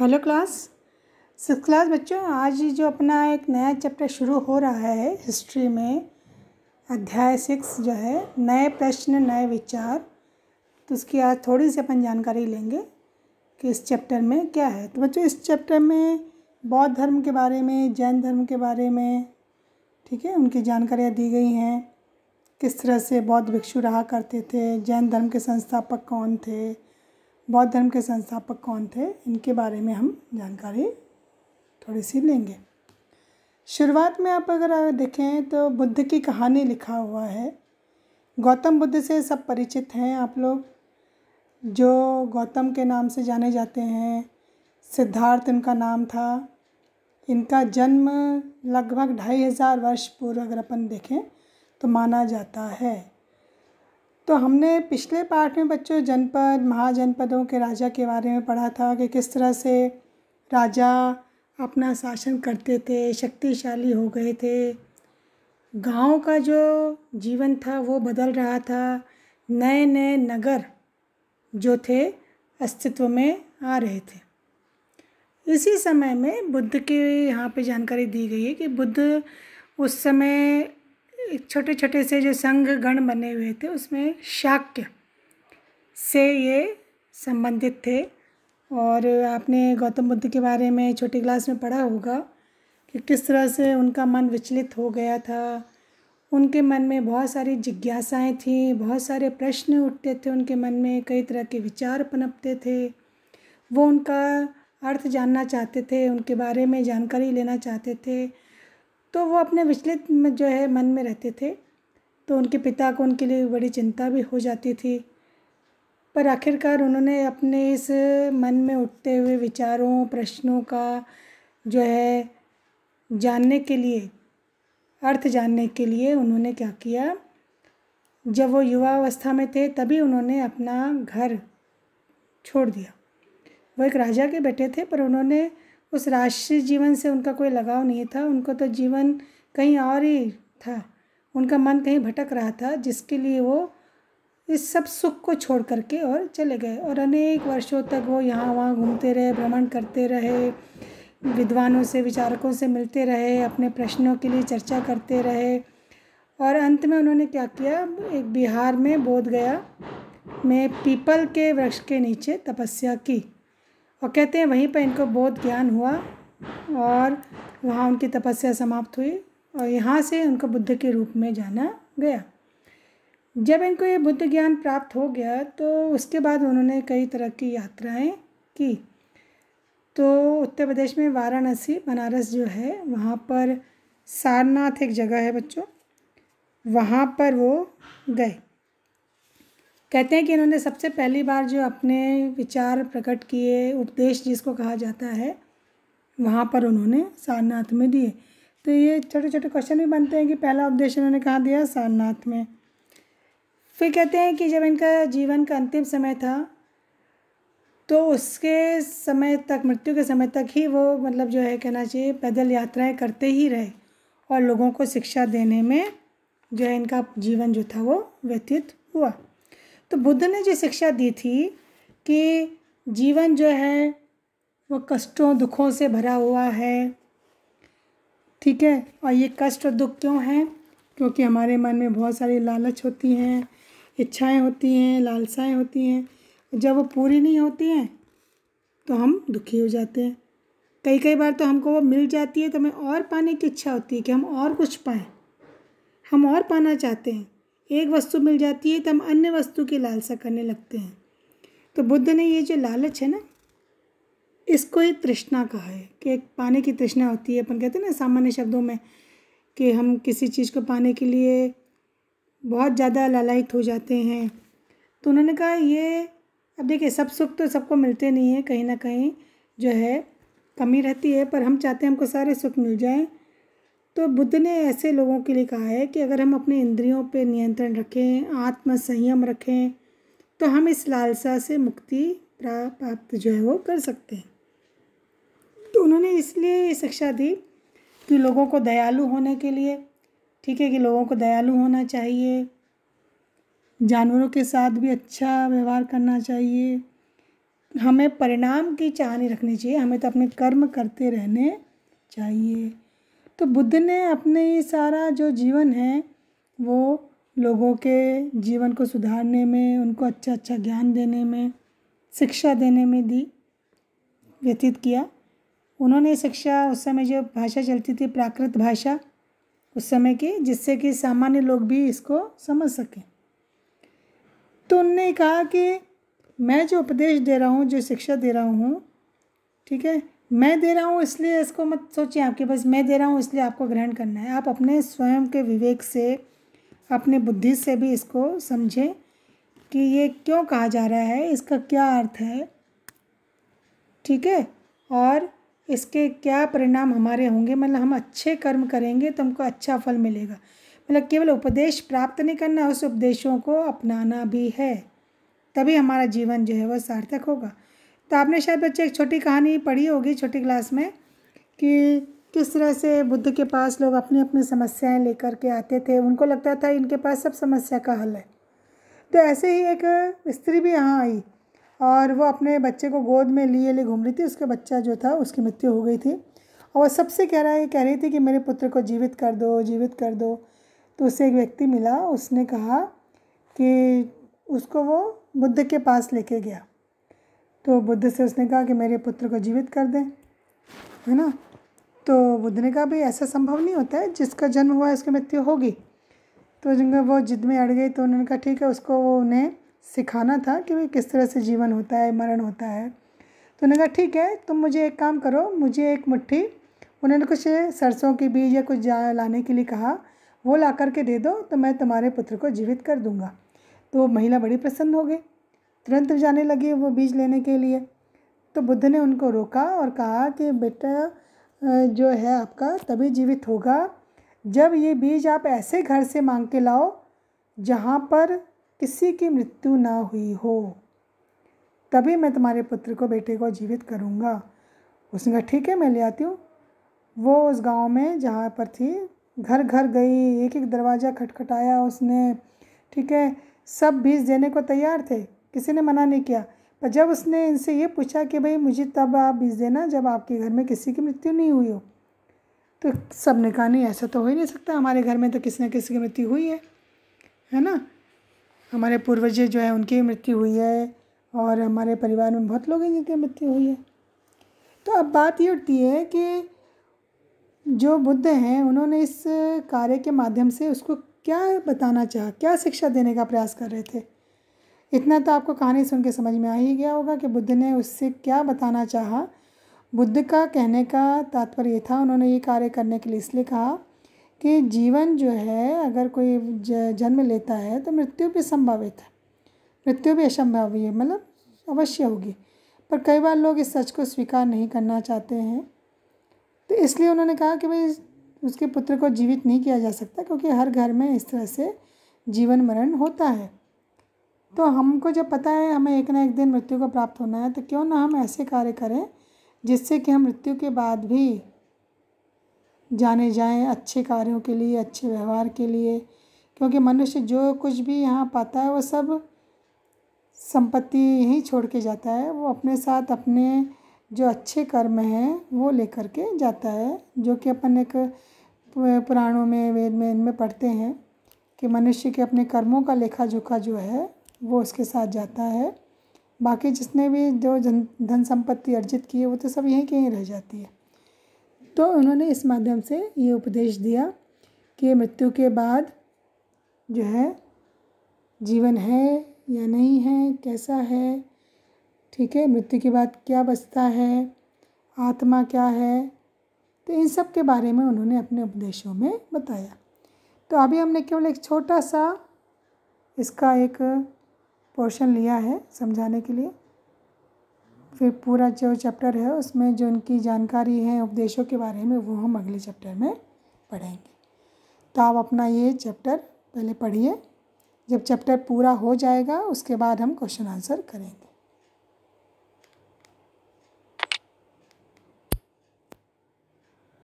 hello class six class बच्चों आज जो अपना एक नया चैप्टर शुरू हो रहा है हिस्ट्री में अध्याय सिक्स जो है नए प्रश्न नए विचार तो उसकी आज थोड़ी सी अपन जानकारी लेंगे कि इस चैप्टर में क्या है तो बच्चों इस चैप्टर में बौद्ध धर्म के बारे में जैन धर्म के बारे में ठीक है उनकी जानकारियाँ दी गई हैं किस तरह से बौद्ध भिक्षु रहा करते थे जैन धर्म के संस्थापक कौन थे बौद्ध धर्म के संस्थापक कौन थे इनके बारे में हम जानकारी थोड़ी सी लेंगे शुरुआत में आप अगर देखें तो बुद्ध की कहानी लिखा हुआ है गौतम बुद्ध से सब परिचित हैं आप लोग जो गौतम के नाम से जाने जाते हैं सिद्धार्थ इनका नाम था इनका जन्म लगभग ढाई हज़ार वर्ष पूर्व अगर अपन देखें तो माना जाता है तो हमने पिछले पार्ट में बच्चों जनपद महाजनपदों के राजा के बारे में पढ़ा था कि किस तरह से राजा अपना शासन करते थे शक्तिशाली हो गए थे गांव का जो जीवन था वो बदल रहा था नए नए नगर जो थे अस्तित्व में आ रहे थे इसी समय में बुद्ध के यहाँ पे जानकारी दी गई है कि बुद्ध उस समय छोटे छोटे से जो संघ गण बने हुए थे उसमें शाक्य से ये संबंधित थे और आपने गौतम बुद्ध के बारे में छोटी क्लास में पढ़ा होगा कि किस तरह से उनका मन विचलित हो गया था उनके मन में बहुत सारी जिज्ञासाएं थीं बहुत सारे प्रश्न उठते थे उनके मन में कई तरह के विचार पनपते थे वो उनका अर्थ जानना चाहते थे उनके बारे में जानकारी लेना चाहते थे तो वो अपने विचलित जो है मन में रहते थे तो उनके पिता को उनके लिए बड़ी चिंता भी हो जाती थी पर आखिरकार उन्होंने अपने इस मन में उठते हुए विचारों प्रश्नों का जो है जानने के लिए अर्थ जानने के लिए उन्होंने क्या किया जब वो युवा अवस्था में थे तभी उन्होंने अपना घर छोड़ दिया वो एक राजा के बेटे थे पर उन्होंने उस राष्ट्रीय जीवन से उनका कोई लगाव नहीं था उनको तो जीवन कहीं और ही था उनका मन कहीं भटक रहा था जिसके लिए वो इस सब सुख को छोड़ करके और चले गए और अनेक वर्षों तक वो यहाँ वहाँ घूमते रहे भ्रमण करते रहे विद्वानों से विचारकों से मिलते रहे अपने प्रश्नों के लिए चर्चा करते रहे और अंत में उन्होंने क्या किया एक बिहार में बोध गया में पीपल के वृक्ष के नीचे तपस्या की और कहते हैं वहीं पर इनको बहुत ज्ञान हुआ और वहाँ उनकी तपस्या समाप्त हुई और यहाँ से उनको बुद्ध के रूप में जाना गया जब इनको ये बुद्ध ज्ञान प्राप्त हो गया तो उसके बाद उन्होंने कई तरह की यात्राएं की तो उत्तर प्रदेश में वाराणसी बनारस जो है वहाँ पर सारनाथ एक जगह है बच्चों वहाँ पर वो गए कहते हैं कि इन्होंने सबसे पहली बार जो अपने विचार प्रकट किए उपदेश जिसको कहा जाता है वहाँ पर उन्होंने सारनाथ में दिए तो ये छोटे छोटे क्वेश्चन भी बनते हैं कि पहला उपदेश इन्होंने कहाँ दिया सारनाथ में फिर कहते हैं कि जब इनका जीवन का अंतिम समय था तो उसके समय तक मृत्यु के समय तक ही वो मतलब जो है कहना चाहिए पैदल यात्राएं करते ही रहे और लोगों को शिक्षा देने में जो है इनका जीवन जो था वो व्यतीत हुआ तो बुद्ध ने जो शिक्षा दी थी कि जीवन जो है वो कष्टों दुखों से भरा हुआ है ठीक है और ये कष्ट और दुख क्यों हैं क्योंकि हमारे मन में बहुत सारी लालच होती हैं इच्छाएं होती हैं लालसाएं होती हैं जब वो पूरी नहीं होती हैं तो हम दुखी हो जाते हैं कई कई बार तो हमको वो मिल जाती है तो हमें और पाने की इच्छा होती है कि हम और कुछ पाएँ हम और पाना चाहते हैं एक वस्तु मिल जाती है तो हम अन्य वस्तु की लालसा करने लगते हैं तो बुद्ध ने ये जो लालच है ना इसको ही तृष्णा कहा है कि एक पाने की तृष्णा होती है अपन कहते हैं ना सामान्य शब्दों में कि हम किसी चीज़ को पाने के लिए बहुत ज़्यादा लालयित हो जाते हैं तो उन्होंने कहा ये अब देखिए सब सुख तो सबको मिलते नहीं है कहीं ना कहीं जो है कमी रहती है पर हम चाहते हैं हमको सारे सुख मिल जाएँ तो बुद्ध ने ऐसे लोगों के लिए कहा है कि अगर हम अपने इंद्रियों पर नियंत्रण रखें आत्म संयम रखें तो हम इस लालसा से मुक्ति प्राप्त जो है वो कर सकते हैं तो उन्होंने इसलिए शिक्षा दी कि लोगों को दयालु होने के लिए ठीक है कि लोगों को दयालु होना चाहिए जानवरों के साथ भी अच्छा व्यवहार करना चाहिए हमें परिणाम की चाह नहीं रखनी चाहिए हमें तो अपने कर्म करते रहने चाहिए तो बुद्ध ने अपने ये सारा जो जीवन है वो लोगों के जीवन को सुधारने में उनको अच्छा अच्छा ज्ञान देने में शिक्षा देने में दी व्यतीत किया उन्होंने शिक्षा उस समय जो भाषा चलती थी प्राकृत भाषा उस समय की जिससे कि सामान्य लोग भी इसको समझ सकें तो उनने कहा कि मैं जो उपदेश दे रहा हूँ जो शिक्षा दे रहा हूँ ठीक है मैं दे रहा हूँ इसलिए इसको मत सोचिए आपके पास मैं दे रहा हूँ इसलिए आपको ग्रहण करना है आप अपने स्वयं के विवेक से अपने बुद्धि से भी इसको समझें कि ये क्यों कहा जा रहा है इसका क्या अर्थ है ठीक है और इसके क्या परिणाम हमारे होंगे मतलब हम अच्छे कर्म करेंगे तो हमको अच्छा फल मिलेगा मतलब केवल उपदेश प्राप्त नहीं करना उस उपदेशों को अपनाना भी है तभी हमारा जीवन जो है वह सार्थक होगा तो आपने शायद बच्चे एक छोटी कहानी पढ़ी होगी छोटी क्लास में कि किस तरह से बुद्ध के पास लोग अपनी अपनी समस्याएं लेकर के आते थे उनको लगता था इनके पास सब समस्या का हल है तो ऐसे ही एक स्त्री भी यहाँ आई और वो अपने बच्चे को गोद में लिए ले घूम रही थी उसका बच्चा जो था उसकी मृत्यु हो गई थी और वह सबसे कह रहा है कह रही थी कि मेरे पुत्र को जीवित कर दो जीवित कर दो तो उसे एक व्यक्ति मिला उसने कहा कि उसको वो बुद्ध के पास लेके गया तो बुद्ध से उसने कहा कि मेरे पुत्र को जीवित कर दें है ना तो बुद्ध ने कहा भाई ऐसा संभव नहीं होता है जिसका जन्म हुआ है उसकी मृत्यु होगी तो जिनका वो जिद में अड़ गई तो उन्होंने कहा ठीक है उसको वो उन्हें सिखाना था कि भाई किस तरह से जीवन होता है मरण होता है तो उन्होंने कहा ठीक है तुम मुझे एक काम करो मुझे एक मुट्ठी उन्होंने कुछ सरसों के बीज या कुछ जा लाने के लिए कहा वो ला करके दे दो तो मैं तुम्हारे पुत्र को जीवित कर दूँगा तो महिला बड़ी प्रसन्न हो गई तुरंत जाने लगे वो बीज लेने के लिए तो बुद्ध ने उनको रोका और कहा कि बेटा जो है आपका तभी जीवित होगा जब ये बीज आप ऐसे घर से मांग के लाओ जहाँ पर किसी की मृत्यु ना हुई हो तभी मैं तुम्हारे पुत्र को बेटे को जीवित करूँगा उसने कहा ठीक है मैं ले आती हूँ वो उस गांव में जहाँ पर थी घर घर गई एक एक दरवाज़ा खटखटाया उसने ठीक है सब बीज देने को तैयार थे किसी ने मना नहीं किया पर जब उसने इनसे ये पूछा कि भाई मुझे तब आप बीज देना जब आपके घर में किसी की मृत्यु नहीं हुई हो तो सब ने कहा नहीं ऐसा तो हो ही नहीं सकता हमारे घर में तो किसी न किसी की मृत्यु हुई है है ना हमारे पूर्वज जो है उनकी मृत्यु हुई है और हमारे परिवार में बहुत लोग हैं जिनकी मृत्यु हुई है तो अब बात ये उठती है कि जो बुद्ध हैं उन्होंने इस कार्य के माध्यम से उसको क्या बताना चाहा क्या शिक्षा देने का प्रयास कर रहे थे इतना तो आपको कहानी सुन के समझ में आ ही गया होगा कि बुद्ध ने उससे क्या बताना चाहा बुद्ध का कहने का तात्पर्य था उन्होंने ये कार्य करने के लिए इसलिए कहा कि जीवन जो है अगर कोई जन्म लेता है तो मृत्यु भी संभावित है मृत्यु भी असंभावी है मतलब अवश्य होगी पर कई बार लोग इस सच को स्वीकार नहीं करना चाहते हैं तो इसलिए उन्होंने कहा कि भाई उसके पुत्र को जीवित नहीं किया जा सकता क्योंकि हर घर में इस तरह से जीवन मरण होता है तो हमको जब पता है हमें एक ना एक दिन मृत्यु को प्राप्त होना है तो क्यों ना हम ऐसे कार्य करें जिससे कि हम मृत्यु के बाद भी जाने जाएं अच्छे कार्यों के लिए अच्छे व्यवहार के लिए क्योंकि मनुष्य जो कुछ भी यहाँ पाता है वो सब संपत्ति ही छोड़ के जाता है वो अपने साथ अपने जो अच्छे कर्म हैं वो लेकर के जाता है जो कि अपन एक पुराणों में वेद में इनमें पढ़ते हैं कि मनुष्य के अपने कर्मों का लेखा जोखा जो है वो उसके साथ जाता है बाकी जिसने भी जो जन धन संपत्ति अर्जित की है वो तो सब यहीं के यहीं रह जाती है तो उन्होंने इस माध्यम से ये उपदेश दिया कि मृत्यु के बाद जो है जीवन है या नहीं है कैसा है ठीक है मृत्यु के बाद क्या बचता है आत्मा क्या है तो इन सब के बारे में उन्होंने अपने उपदेशों में बताया तो अभी हमने केवल एक छोटा सा इसका एक पोर्शन लिया है समझाने के लिए फिर पूरा जो चैप्टर है उसमें जो उनकी जानकारी है उपदेशों के बारे में वो हम अगले चैप्टर में पढ़ेंगे तो आप अपना ये चैप्टर पहले पढ़िए जब चैप्टर पूरा हो जाएगा उसके बाद हम क्वेश्चन आंसर करेंगे